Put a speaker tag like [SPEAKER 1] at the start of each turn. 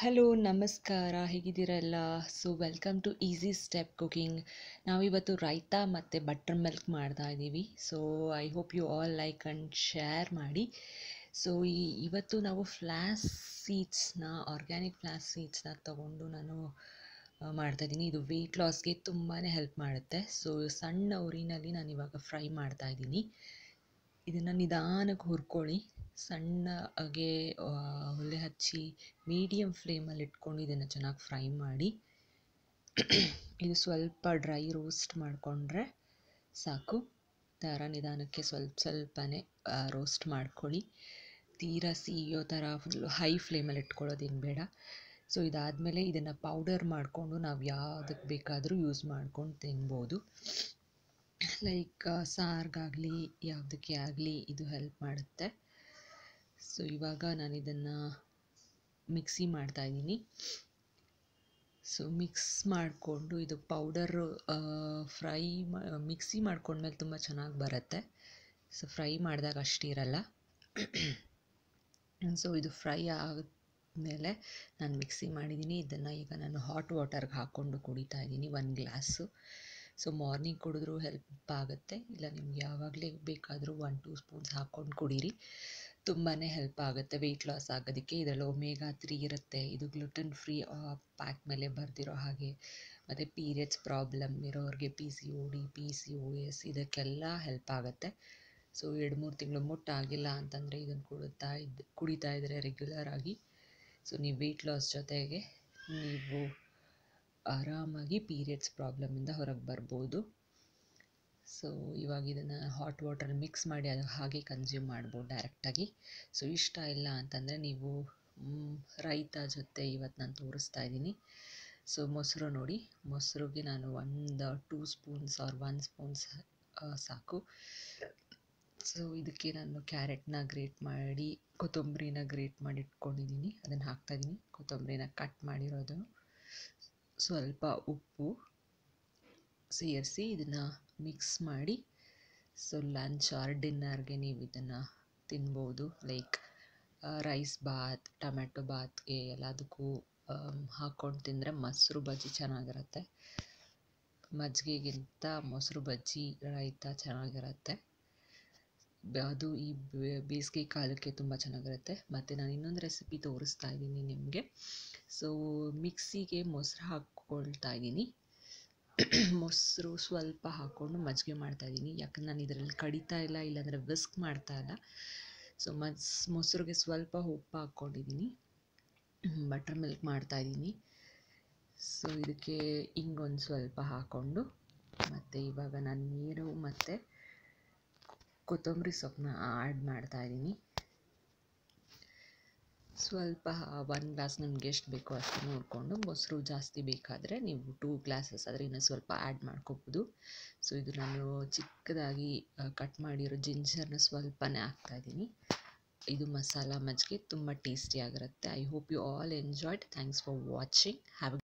[SPEAKER 1] hello ನಮಸ್ಕಾರ ಹೇಗಿದ್ದೀರಲ್ಲ so welcome to easy step cooking ನಾವಿವತ್ತು ರೈತಾ ಮತ್ತು ಬಟರ್ ಮಿಲ್ಕ್ ಮಾಡ್ತಾ ಇದ್ದೀವಿ so I hope you all like and share ಮಾಡಿ ಸೊ ಈ ಇವತ್ತು ನಾವು ಫ್ಲಾಸ್ ಸೀಡ್ಸ್ನ ಆರ್ಗ್ಯಾನಿಕ್ ಫ್ಲಾಸ್ ಸೀಡ್ಸ್ನ ತೊಗೊಂಡು ನಾನು ಮಾಡ್ತಾಯಿದ್ದೀನಿ ಇದು ವೆಯ್ಟ್ ಲಾಸ್ಗೆ ತುಂಬಾ ಹೆಲ್ಪ್ ಮಾಡುತ್ತೆ ಸೊ ಸಣ್ಣ ಉರಿನಲ್ಲಿ ನಾನು ಇವಾಗ ಫ್ರೈ ಮಾಡ್ತಾ ಇದ್ದೀನಿ ಇದನ್ನು ನಿಧಾನಕ್ಕೆ ಹುರ್ಕೊಳ್ಳಿ ಸಣ್ಣಗೆ ಒಲೆ ಹಚ್ಚಿ ಮೀಡಿಯಮ್ ಫ್ಲೇಮಲ್ಲಿ ಇಟ್ಕೊಂಡು ಇದನ್ನು ಚೆನ್ನಾಗಿ ಫ್ರೈ ಮಾಡಿ ಇದು ಸ್ವಲ್ಪ ಡ್ರೈ ರೋಸ್ಟ್ ಮಾಡಿಕೊಂಡ್ರೆ ಸಾಕು ಥರ ನಿಧಾನಕ್ಕೆ ಸ್ವಲ್ಪ ಸ್ವಲ್ಪನೇ ರೋಸ್ಟ್ ಮಾಡ್ಕೊಳ್ಳಿ ತೀರಾ ಸೀಯೋ ಥರ ಫುಲ್ಲು ಹೈ ಫ್ಲೇಮಲ್ಲಿ ಇಟ್ಕೊಳ್ಳೋದೇನು ಬೇಡ ಸೊ ಇದಾದಮೇಲೆ ಇದನ್ನು ಪೌಡರ್ ಮಾಡಿಕೊಂಡು ನಾವು ಯಾವುದಕ್ಕೆ ಬೇಕಾದರೂ ಯೂಸ್ ಮಾಡ್ಕೊಂಡು ತಿನ್ಬೋದು ಲೈಕ್ ಸಾರ್ಗಾಗಲಿ ಯಾವುದಕ್ಕೆ ಆಗಲಿ ಇದು ಹೆಲ್ಪ್ ಮಾಡುತ್ತೆ ಸೊ ಇವಾಗ ನಾನು ಇದನ್ನು ಮಿಕ್ಸಿ ಮಾಡ್ತಾಯಿದ್ದೀನಿ ಸೊ ಮಿಕ್ಸ್ ಮಾಡಿಕೊಂಡು ಇದು ಪೌಡರು ಫ್ರೈ ಮಿಕ್ಸಿ ಮಾಡ್ಕೊಂಡ್ಮೇಲೆ ತುಂಬ ಚೆನ್ನಾಗಿ ಬರುತ್ತೆ ಸೊ ಫ್ರೈ ಮಾಡಿದಾಗ ಅಷ್ಟಿರಲ್ಲ ಸೊ ಇದು ಫ್ರೈ ಆದಮೇಲೆ ನಾನು ಮಿಕ್ಸಿ ಮಾಡಿದ್ದೀನಿ ಇದನ್ನು ಈಗ ನಾನು ಹಾಟ್ ವಾಟರ್ಗೆ ಹಾಕ್ಕೊಂಡು ಕುಡಿತಾ ಇದ್ದೀನಿ ಒಂದು ಗ್ಲಾಸು ಸೊ ಮಾರ್ನಿಂಗ್ ಕುಡಿದ್ರೂ ಹೆಲ್ಪ್ ಆಗುತ್ತೆ ಇಲ್ಲ ನಿಮ್ಗೆ ಯಾವಾಗಲೇ ಬೇಕಾದರೂ ಒನ್ ಟೂ ಸ್ಪೂನ್ಸ್ ಹಾಕ್ಕೊಂಡು ಕುಡೀರಿ ತುಂಬಾ ಹೆಲ್ಪ್ ಆಗುತ್ತೆ ವೆಯ್ಟ್ ಲಾಸ್ ಆಗೋದಕ್ಕೆ ಇದರಲ್ಲಿ ಒಮೇಗಾ ತ್ರೀ ಇರುತ್ತೆ ಇದು ಗ್ಲುಟನ್ ಫ್ರೀ ಪ್ಯಾಕ್ ಮೇಲೆ ಬರೆದಿರೋ ಹಾಗೆ ಮತ್ತು ಪೀರಿಯಡ್ಸ್ ಪ್ರಾಬ್ಲಮ್ ಇರೋರಿಗೆ P C O D P C O S ಇದಕ್ಕೆಲ್ಲ ಹೆಲ್ಪ್ ಆಗುತ್ತೆ ಸೊ ಎರಡು ಮೂರು ತಿಂಗಳು ಮುಟ್ಟಾಗಿಲ್ಲ ಅಂತಂದರೆ ಇದನ್ನು ಕುಡಿತಾ ಇದ್ದು ಕುಡಿತಾ ಇದ್ದರೆ ರೆಗ್ಯುಲರ್ ಆಗಿ ಸೊ ನೀವು ವೆಯ್ಟ್ ಲಾಸ್ ಜೊತೆಗೆ ನೀವು ಆರಾಮಾಗಿ ಪೀರಿಯಡ್ಸ್ ಪ್ರಾಬ್ಲಮಿಂದ ಹೊರಗೆ ಬರ್ಬೋದು ಸೊ ಇವಾಗ ಇದನ್ನು ಹಾಟ್ ವಾಟರ್ ಮಿಕ್ಸ್ ಮಾಡಿ ಅದು ಹಾಗೆ ಕನ್ಸ್ಯೂಮ್ ಮಾಡ್ಬೋದು ಡೈರೆಕ್ಟಾಗಿ ಸೊ ಇಷ್ಟ ಇಲ್ಲ ಅಂತಂದರೆ ನೀವು ರೈತ ಜೊತೆ ಇವತ್ತು ನಾನು ತೋರಿಸ್ತಾ ಇದ್ದೀನಿ ಸೊ ಮೊಸರು ನೋಡಿ ಮೊಸರಿಗೆ ನಾನು ಒಂದು two spoons or one spoons ಸಾಕು ಸೊ ಇದಕ್ಕೆ ನಾನು ಕ್ಯಾರೆಟ್ನ ಗ್ರೇಟ್ ಮಾಡಿ ಕೊತ್ತಂಬರಿನ ಗ್ರೇಟ್ ಮಾಡಿ ಇಟ್ಕೊಂಡಿದ್ದೀನಿ ಅದನ್ನು ಹಾಕ್ತಾಯಿದ್ದೀನಿ ಕೊತ್ತಂಬ್ರಿನ ಕಟ್ ಮಾಡಿರೋದು ಸ್ವಲ್ಪ ಉಪ್ಪು ಸೇರಿಸಿ ಇದನ್ನು ಮಿಕ್ಸ್ ಮಾಡಿ ಸೊ ಲಂಚ್ ಆರ್ ಡಿನ್ನರ್ಗೆ ನೀವು ಇದನ್ನು ತಿನ್ಬೋದು ಲೈಕ್ ರೈಸ್ ಬಾತ್ ಟೊಮೆಟೊ ಬಾತ್ಗೆ ಎಲ್ಲದಕ್ಕೂ ಹಾಕ್ಕೊಂಡು ತಿಂದರೆ ಮೊಸರು ಬಜ್ಜಿ ಚೆನ್ನಾಗಿರುತ್ತೆ ಮಜ್ಜಿಗೆಗಿಂತ ಮೊಸರು ಬಜ್ಜಿ ರೈತ ಚೆನ್ನಾಗಿರುತ್ತೆ ಅದು ಈ ಬೇಸಿಗೆ ಕಾಲಕ್ಕೆ ತುಂಬ ಚೆನ್ನಾಗಿರುತ್ತೆ ಮತ್ತು ನಾನು ಇನ್ನೊಂದು ರೆಸಿಪಿ ತೋರಿಸ್ತಾ ಇದ್ದೀನಿ ನಿಮಗೆ ಸೊ ಮಿಕ್ಸಿಗೆ ಮೊಸರು ಹಾಕ್ಕೊಳ್ತಾ ಇದ್ದೀನಿ ಮೊಸರು ಸ್ವಲ್ಪ ಹಾಕ್ಕೊಂಡು ಮಜ್ಜಿಗೆ ಮಾಡ್ತಾಯಿದ್ದೀನಿ ಯಾಕಂದ್ರೆ ನಾನು ಇದರಲ್ಲಿ ಕಡಿತಾ ಇಲ್ಲ ಇಲ್ಲಾಂದರೆ ವಿಸ್ಕ್ ಮಾಡ್ತಾ ಇಲ್ಲ ಸೊ ಮಜ್ ಮೊಸರಿಗೆ ಸ್ವಲ್ಪ ಉಪ್ಪು ಹಾಕ್ಕೊಂಡಿದ್ದೀನಿ ಬಟರ್ ಮಿಲ್ಕ್ ಮಾಡ್ತಾಯಿದ್ದೀನಿ ಸೊ ಇದಕ್ಕೆ ಹಿಂಗೊಂದು ಸ್ವಲ್ಪ ಹಾಕ್ಕೊಂಡು ಮತ್ತು ಇವಾಗ ನಾನು ನೀರು ಮತ್ತು ಕೊತ್ತಂಬರಿ ಸೊಪ್ಪನ್ನ ಆ್ಯಡ್ ಮಾಡ್ತಾಯಿದ್ದೀನಿ ಸ್ವಲ್ಪ ಒನ್ ಗ್ಲಾಸ್ ನಿಮ್ಗೆ ಎಷ್ಟು ಬೇಕೋ ಅಷ್ಟು ನೋಡಿಕೊಂಡು ಮೊಸರು ಜಾಸ್ತಿ ಬೇಕಾದರೆ ನೀವು ಟೂ ಗ್ಲಾಸಸ್ ಆದರೆ ಸ್ವಲ್ಪ ಆ್ಯಡ್ ಮಾಡ್ಕೋಬೋದು ಸೊ ಇದು ನಾನು ಚಿಕ್ಕದಾಗಿ ಕಟ್ ಮಾಡಿರೋ ಜಿಂಜರ್ನ ಸ್ವಲ್ಪನೇ ಹಾಕ್ತಾಯಿದ್ದೀನಿ ಇದು ಮಸಾಲ ಮಜ್ಜಿಗೆ ತುಂಬ ಟೇಸ್ಟಿಯಾಗಿರುತ್ತೆ I hope you all enjoyed thanks for watching have